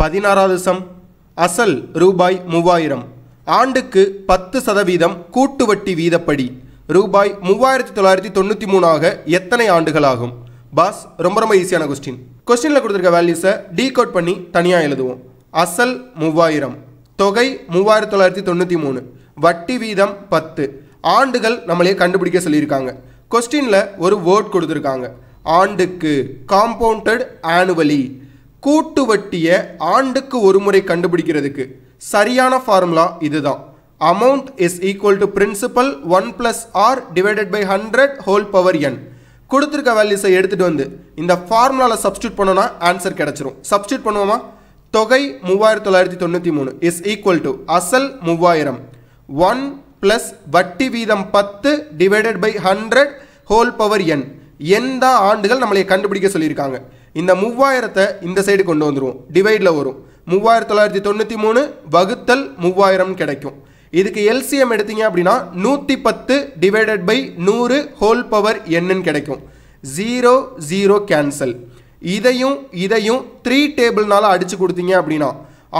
பதினாறாவது சம் அசல் ரூபாய் மூவாயிரம் ஆண்டுக்கு பத்து சதவீதம் கூட்டு வட்டி வீதப்படி ரூபாய் மூவாயிரத்தி தொள்ளாயிரத்தி தொண்ணூற்றி மூணாக எத்தனை ஆண்டுகள் ஆகும் பாஸ் ரொம்ப ரொம்ப ஈஸியான கொஸ்டின் கொஸ்டினில் கொடுத்துருக்க வேல்யூஸை கோட் பண்ணி தனியாக எழுதுவோம் அசல் மூவாயிரம் தொகை மூவாயிரத்தி தொள்ளாயிரத்தி தொண்ணூற்றி மூணு வட்டி வீதம் பத்து ஆண்டுகள் நம்மளே கண்டுபிடிக்க சொல்லியிருக்காங்க கொஸ்டினில் ஒரு வேர்ட் கொடுத்துருக்காங்க ஆண்டுக்கு காம்பவுண்டட் ஆனுவலி கூட்டு வட்டியை ஆண்டுக்கு ஒரு முறை கண்டுபிடிக்கிறதுக்கு சரியான ஃபார்முலா இதுதான் amount is equal to principal one plus R divided by hundred whole power N கொடுத்துருக்க வேல்யூஸை எடுத்துகிட்டு வந்து இந்த ஃபார்முலாவில் சப்ஸ்டியூட் பண்ணோன்னா ஆன்சர் கிடச்சிரும் சப்ஸ்டியூட் பண்ணுவோமா தொகை மூவாயிரத்தி தொள்ளாயிரத்தி தொண்ணூற்றி மூணு இஸ் ஈக்குவல் டு அசல் மூவாயிரம் ஒன் ப்ளஸ் வட்டி வீதம் பத்து divided by hundred whole power N எந்த ஆண்டுகள் நம்மளை கண்டுபிடிக்க சொல்லியிருக்காங்க இந்த மூவாயிரத்தை இந்த சைடு கொண்டு வந்துடுவோம் டிவைடில் வரும் மூவாயிரத்தி தொள்ளாயிரத்தி தொண்ணூற்றி மூணு வகுத்தல் மூவாயிரம் கிடைக்கும் இதுக்கு எல்சிஎம் எடுத்தீங்க அப்படின்னா நூற்றி பத்து டிவைடட் பை நூறு ஹோல் பவர் என்னன்னு கிடைக்கும் ஜீரோ ஜீரோ கேன்சல் இதையும் இதையும் த்ரீ டேபிள்னால அடித்து கொடுத்தீங்க அப்படின்னா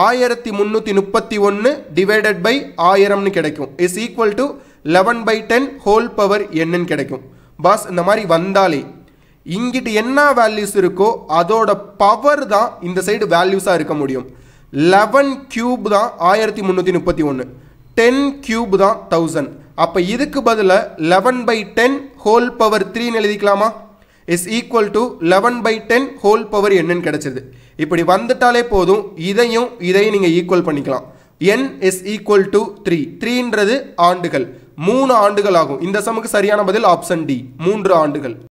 ஆயிரத்தி முந்நூற்றி முப்பத்தி ஒன்று டிவைடட் பை ஆயிரம்னு கிடைக்கும் is equal to eleven by ten whole power என்னன்னு கிடைக்கும் பாஸ் இந்த மாதிரி வந்தாலே இங்கிட்டு என்ன வேல்யூஸ் இருக்கோ அதோட பவர் தான் இந்த சைடு வேல்யூஸாக இருக்க முடியும் லெவன் கியூப் தான் ஆயிரத்தி முந்நூற்றி முப்பத்தி ஒன்று டென் கியூப் தான் தௌசண்ட் அப்போ இதுக்கு பதிலாக eleven by ten whole power த்ரீன்னு எழுதிக்கலாமா is equal to eleven by ten whole power என்னன்னு கிடச்சிது இப்படி வந்துட்டாலே போதும் இதையும் இதையும் நீங்கள் ஈக்குவல் பண்ணிக்கலாம் N is equal to three த்ரீன்றது ஆண்டுகள் மூணு ஆண்டுகள் ஆகும் இந்த சமுக்கு சரியான பதில் ஆப்ஷன் டி மூன்று ஆண்டுகள்